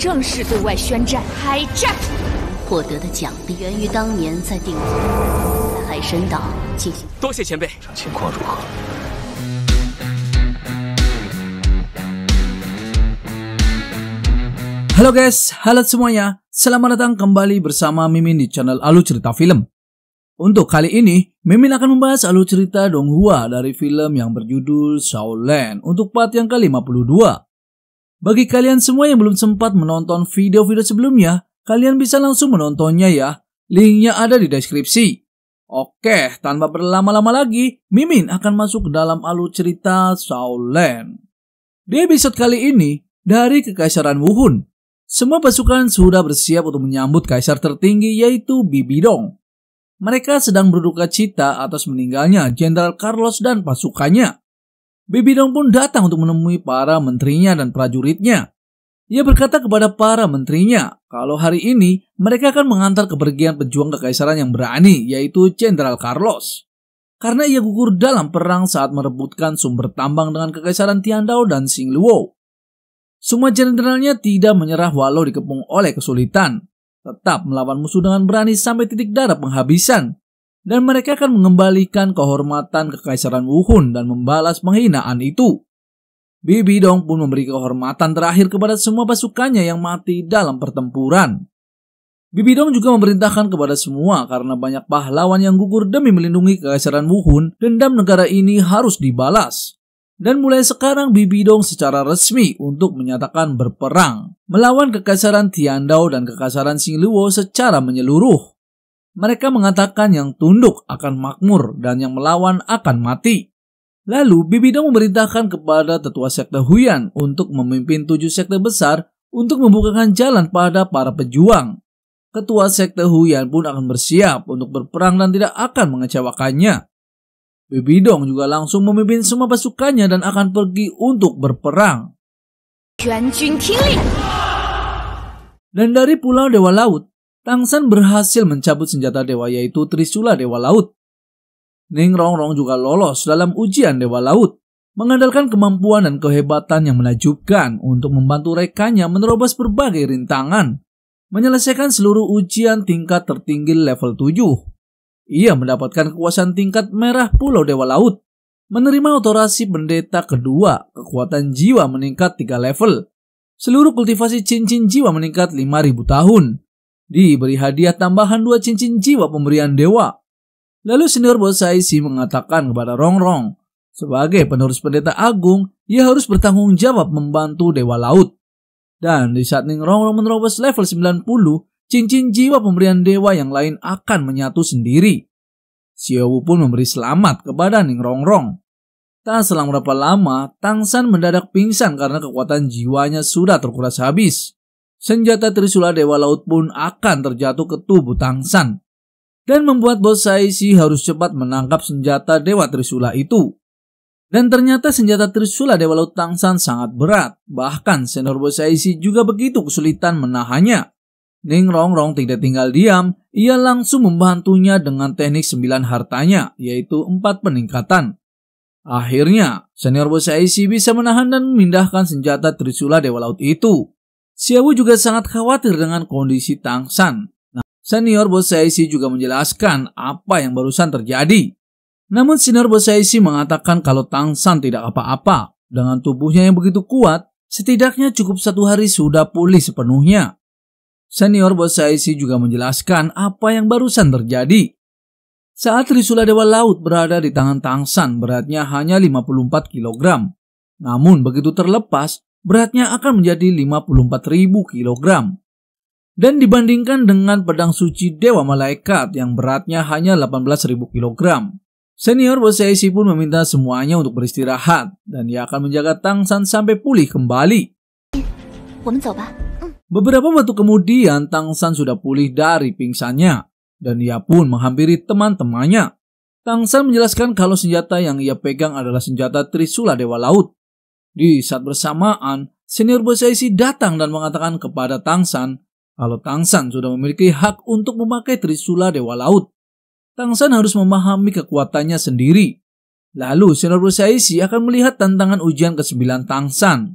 正式对外宣战，海战。获得的奖励源于当年在鼎湖、海参岛进行。多谢前辈。这情况如何？Halo guys, halo semuanya. Selamat datang kembali bersama Mimin di channel Alu Cerita Film. Untuk kali ini, Mimin akan membahas alur cerita Donghua dari film yang berjudul Shaolin untuk part yang ke-52. Bagi kalian semua yang belum sempat menonton video-video sebelumnya, kalian bisa langsung menontonnya ya. Linknya ada di deskripsi. Oke, tanpa berlama-lama lagi, Mimin akan masuk ke dalam alur cerita Shaolin. Di episode kali ini, dari Kekaisaran Wuhun, semua pasukan sudah bersiap untuk menyambut kaisar tertinggi yaitu Bibidong. Mereka sedang berduka cita atas meninggalnya Jenderal Carlos dan pasukannya. Dong pun datang untuk menemui para menterinya dan prajuritnya. Ia berkata kepada para menterinya kalau hari ini mereka akan mengantar kepergian pejuang kekaisaran yang berani yaitu Jenderal Carlos. Karena ia gugur dalam perang saat merebutkan sumber tambang dengan kekaisaran Tiandao dan Luo. Semua jenderalnya tidak menyerah walau dikepung oleh kesulitan, tetap melawan musuh dengan berani sampai titik darah penghabisan dan mereka akan mengembalikan kehormatan kekaisaran Wuhun dan membalas penghinaan itu. Bibi Dong pun memberi kehormatan terakhir kepada semua pasukannya yang mati dalam pertempuran. Bibi Dong juga memerintahkan kepada semua karena banyak pahlawan yang gugur demi melindungi kekaisaran Wuhun, dendam negara ini harus dibalas. Dan mulai sekarang Bibi Dong secara resmi untuk menyatakan berperang melawan kekaisaran Tiandao dan kekaisaran Xingluo secara menyeluruh. Mereka mengatakan yang tunduk akan makmur dan yang melawan akan mati. Lalu Bibidong memerintahkan kepada tetua sekte Huyan untuk memimpin tujuh sekte besar untuk membukakan jalan pada para pejuang. Ketua sekte Huyan pun akan bersiap untuk berperang dan tidak akan mengecewakannya. Bibidong juga langsung memimpin semua pasukannya dan akan pergi untuk berperang. Dan dari Pulau Dewa Laut, Tang San berhasil mencabut senjata dewa yaitu Trisula Dewa Laut. Ning Rong Rong juga lolos dalam ujian Dewa Laut, mengandalkan kemampuan dan kehebatan yang menakjubkan untuk membantu rekannya menerobos berbagai rintangan, menyelesaikan seluruh ujian tingkat tertinggi level 7. Ia mendapatkan kekuasaan tingkat merah Pulau Dewa Laut, menerima otorasi pendeta kedua, kekuatan jiwa meningkat 3 level, seluruh kultivasi cincin jiwa meningkat 5000 tahun, diberi hadiah tambahan dua cincin jiwa pemberian dewa. Lalu senior bos Saisi mengatakan kepada Rongrong, sebagai penerus pendeta agung, ia harus bertanggung jawab membantu dewa laut. Dan di saat Ning Rongrong menerobos level 90, cincin jiwa pemberian dewa yang lain akan menyatu sendiri. Wu pun memberi selamat kepada Ning Rongrong. Tak selang berapa lama, Tang San mendadak pingsan karena kekuatan jiwanya sudah terkuras habis senjata Trisula Dewa Laut pun akan terjatuh ke tubuh Tang San dan membuat bos Saishi harus cepat menangkap senjata Dewa Trisula itu. Dan ternyata senjata Trisula Dewa Laut Tang San sangat berat, bahkan senior bos Saishi juga begitu kesulitan menahannya. Ning Rong Rong tidak tinggal diam, ia langsung membantunya dengan teknik sembilan hartanya, yaitu empat peningkatan. Akhirnya, senior bos Si bisa menahan dan memindahkan senjata Trisula Dewa Laut itu. Xiaowu juga sangat khawatir dengan kondisi Tang San. Nah, senior bos Saisi juga menjelaskan apa yang barusan terjadi. Namun senior bos Saisi mengatakan kalau Tang San tidak apa-apa. Dengan tubuhnya yang begitu kuat, setidaknya cukup satu hari sudah pulih sepenuhnya. Senior bos Saisi juga menjelaskan apa yang barusan terjadi. Saat Trisula Dewa Laut berada di tangan Tang San, beratnya hanya 54 kg. Namun begitu terlepas, beratnya akan menjadi 54.000 kg. Dan dibandingkan dengan pedang suci Dewa Malaikat yang beratnya hanya 18.000 kg. Senior Boseisi pun meminta semuanya untuk beristirahat dan ia akan menjaga Tang San sampai pulih kembali. Beberapa waktu kemudian Tang San sudah pulih dari pingsannya dan ia pun menghampiri teman-temannya. Tang San menjelaskan kalau senjata yang ia pegang adalah senjata Trisula Dewa Laut di saat bersamaan, senior Bosaisi datang dan mengatakan kepada Tang San, kalau Tang San sudah memiliki hak untuk memakai Trisula Dewa Laut. Tang San harus memahami kekuatannya sendiri. Lalu senior Bosaisi akan melihat tantangan ujian ke-9 Tang San.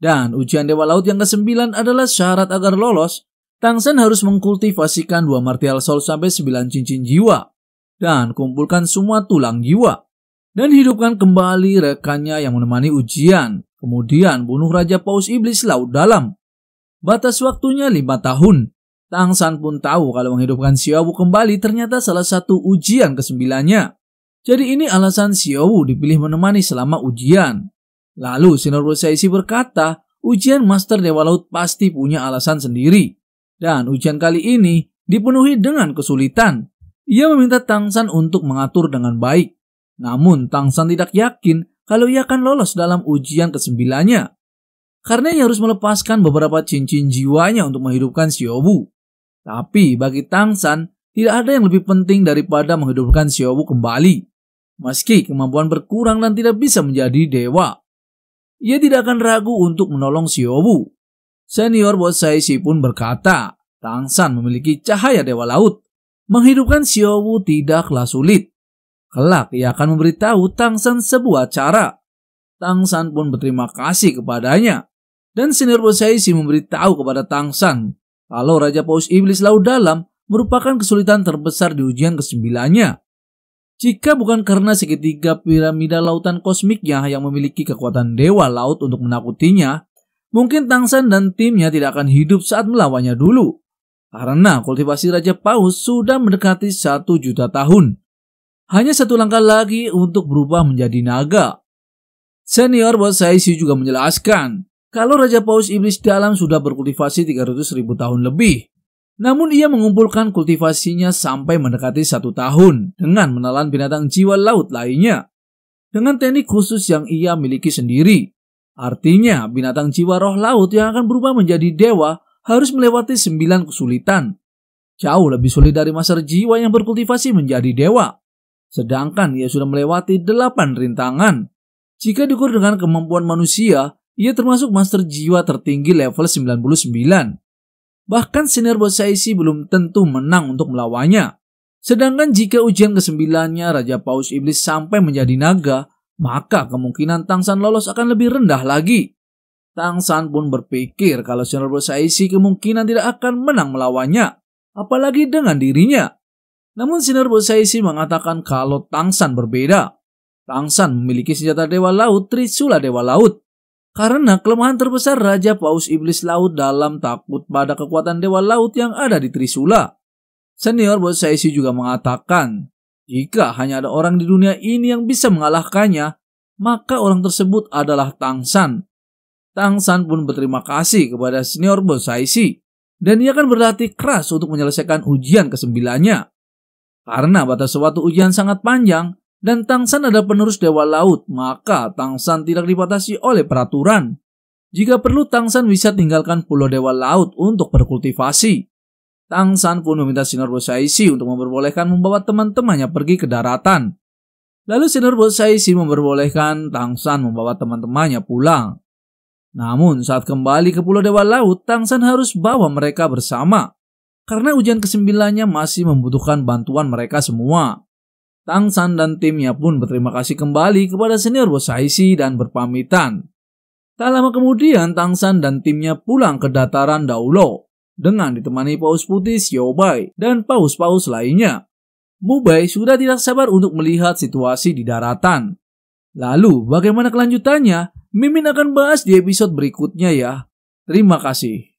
Dan ujian Dewa Laut yang ke-9 adalah syarat agar lolos, Tang San harus mengkultivasikan dua martial soul sampai 9 cincin jiwa dan kumpulkan semua tulang jiwa dan hidupkan kembali rekannya yang menemani ujian. Kemudian bunuh Raja Paus Iblis Laut Dalam. Batas waktunya lima tahun. Tang San pun tahu kalau menghidupkan Xiaowu kembali ternyata salah satu ujian kesembilannya. Jadi ini alasan Xiaowu dipilih menemani selama ujian. Lalu Sinar Saisi berkata, ujian Master Dewa Laut pasti punya alasan sendiri. Dan ujian kali ini dipenuhi dengan kesulitan. Ia meminta Tang San untuk mengatur dengan baik namun Tang San tidak yakin kalau ia akan lolos dalam ujian kesembilannya. Karena ia harus melepaskan beberapa cincin jiwanya untuk menghidupkan Xiaobu. Tapi bagi Tang San, tidak ada yang lebih penting daripada menghidupkan Xiaobu kembali. Meski kemampuan berkurang dan tidak bisa menjadi dewa. Ia tidak akan ragu untuk menolong Xiaobu. Senior Sai Si pun berkata, Tang San memiliki cahaya dewa laut. Menghidupkan Xiaobu tidaklah sulit. Kelak ia akan memberitahu Tang San sebuah cara. Tang San pun berterima kasih kepadanya. Dan Senior Poseisi memberitahu kepada Tang San kalau Raja Paus Iblis Laut Dalam merupakan kesulitan terbesar di ujian kesembilannya. Jika bukan karena segitiga piramida lautan kosmiknya yang memiliki kekuatan dewa laut untuk menakutinya, mungkin Tang San dan timnya tidak akan hidup saat melawannya dulu. Karena kultivasi Raja Paus sudah mendekati satu juta tahun. Hanya satu langkah lagi untuk berubah menjadi naga. Senior bos Saisi juga menjelaskan, kalau Raja Paus Iblis Dalam sudah berkultivasi 300 ribu tahun lebih. Namun ia mengumpulkan kultivasinya sampai mendekati satu tahun dengan menelan binatang jiwa laut lainnya. Dengan teknik khusus yang ia miliki sendiri. Artinya, binatang jiwa roh laut yang akan berubah menjadi dewa harus melewati sembilan kesulitan. Jauh lebih sulit dari master jiwa yang berkultivasi menjadi dewa. Sedangkan ia sudah melewati delapan rintangan. Jika diukur dengan kemampuan manusia, ia termasuk master jiwa tertinggi level 99. Bahkan senior bos saisi belum tentu menang untuk melawannya. Sedangkan jika ujian kesembilannya Raja Paus Iblis sampai menjadi naga, maka kemungkinan Tang San lolos akan lebih rendah lagi. Tang San pun berpikir kalau Senior Bos saisi kemungkinan tidak akan menang melawannya, apalagi dengan dirinya. Namun sinar Bosaisi mengatakan kalau Tangsan berbeda. Tangsan memiliki senjata Dewa Laut Trisula Dewa Laut. Karena kelemahan terbesar Raja Paus Iblis Laut dalam takut pada kekuatan Dewa Laut yang ada di Trisula. Senior Boseisi juga mengatakan, jika hanya ada orang di dunia ini yang bisa mengalahkannya, maka orang tersebut adalah Tangsan. Tangsan pun berterima kasih kepada senior Boseisi, dan ia akan berlatih keras untuk menyelesaikan ujian kesembilannya. Karena batas suatu ujian sangat panjang dan Tang San adalah penerus dewa laut, maka Tang San tidak dibatasi oleh peraturan. Jika perlu Tang San bisa tinggalkan pulau dewa laut untuk berkultivasi. Tang San pun meminta Sinar Bosaisi untuk memperbolehkan membawa teman-temannya pergi ke daratan. Lalu Sinar Bosaisi memperbolehkan Tang San membawa teman-temannya pulang. Namun saat kembali ke pulau dewa laut, Tang San harus bawa mereka bersama. Karena ujian kesembilannya masih membutuhkan bantuan mereka semua. Tang San dan timnya pun berterima kasih kembali kepada senior bos Si dan berpamitan. Tak lama kemudian Tang San dan timnya pulang ke dataran Daulo dengan ditemani paus putih Xiaobai dan paus-paus lainnya. Mubai sudah tidak sabar untuk melihat situasi di daratan. Lalu bagaimana kelanjutannya? Mimin akan bahas di episode berikutnya ya. Terima kasih.